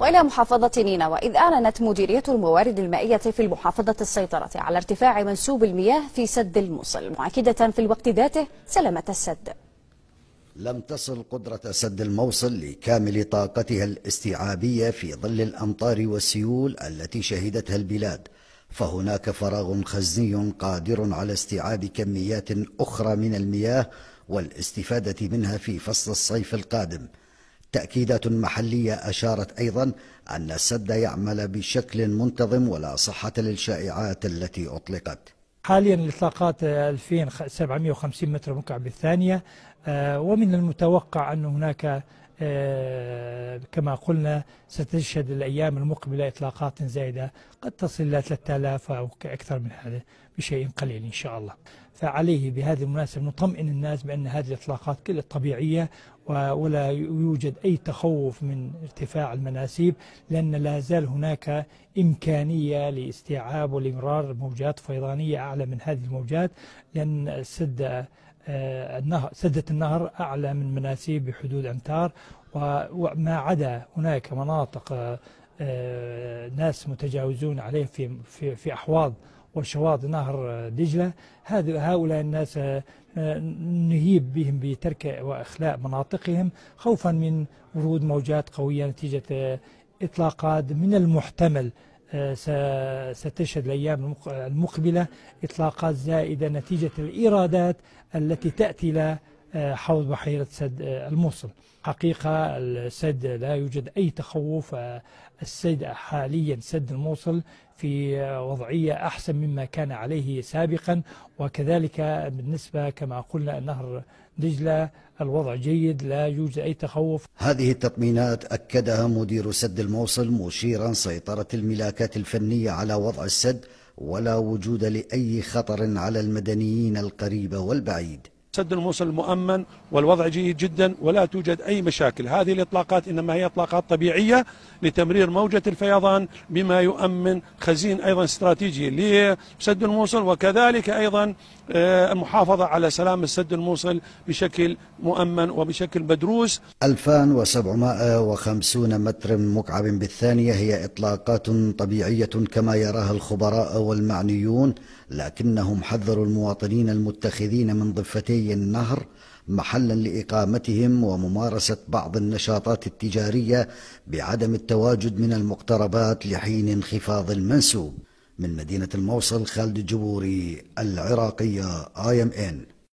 وإلى محافظة نينوى إذ أعلنت مديرية الموارد المائية في المحافظة السيطرة على ارتفاع منسوب المياه في سد الموصل مؤكدة في الوقت ذاته سلامة السد لم تصل قدرة سد الموصل لكامل طاقتها الاستيعابية في ظل الأمطار والسيول التي شهدتها البلاد فهناك فراغ خزني قادر على استيعاب كميات أخرى من المياه والاستفادة منها في فصل الصيف القادم تأكيدات محلية أشارت أيضا أن السد يعمل بشكل منتظم ولا صحة للشائعات التي أطلقت حاليا الإطلاقات 2750 متر مكعب بالثانية آه، ومن المتوقع أن هناك آه، كما قلنا ستشهد الأيام المقبلة إطلاقات زائدة قد تصل إلى 3000 أو أكثر من هذا بشيء قليل إن شاء الله فعليه بهذه المناسبة نطمئن الناس بأن هذه الإطلاقات كلها طبيعية ولا يوجد أي تخوف من ارتفاع المناسيب لأن لا زال هناك إمكانية لاستيعاب والإمرار موجات فيضانية أعلى من هذه الموجات لأن السد آه، النهر سدة النهر أعلى من مناسيب بحدود أمتار وما عدا هناك مناطق آه، آه، ناس متجاوزون عليه في في في أحواض وشواط نهر دجلة هؤلاء الناس نهيب بهم بترك وإخلاء مناطقهم خوفا من ورود موجات قوية نتيجة إطلاقات من المحتمل ستشهد الأيام المقبلة إطلاقات زائدة نتيجة الإيرادات التي تأتي لها آه، حوض بحيرة سد آه، الموصل حقيقة السد لا يوجد أي تخوف آه، السد حاليا سد الموصل في وضعية أحسن مما كان عليه سابقا وكذلك بالنسبة كما قلنا النهر دجلة الوضع جيد لا يوجد أي تخوف هذه التطمينات أكدها مدير سد الموصل مشيرا سيطرة الملاكات الفنية على وضع السد ولا وجود لأي خطر على المدنيين القريب والبعيد سد الموصل مؤمن والوضع جيد جدا ولا توجد أي مشاكل هذه الإطلاقات إنما هي إطلاقات طبيعية لتمرير موجة الفيضان بما يؤمن خزين أيضا استراتيجي لسد الموصل وكذلك أيضا آه، المحافظة على سلام السد الموصل بشكل مؤمن وبشكل مدروس 2750 متر مكعب بالثانية هي إطلاقات طبيعية كما يراها الخبراء والمعنيون لكنهم حذروا المواطنين المتخذين من ضفتي جوفي النهر محلا لاقامتهم وممارسه بعض النشاطات التجاريه بعدم التواجد من المقتربات لحين انخفاض المنسوب من مدينه الموصل خالد الجبوري العراقيه IMN ان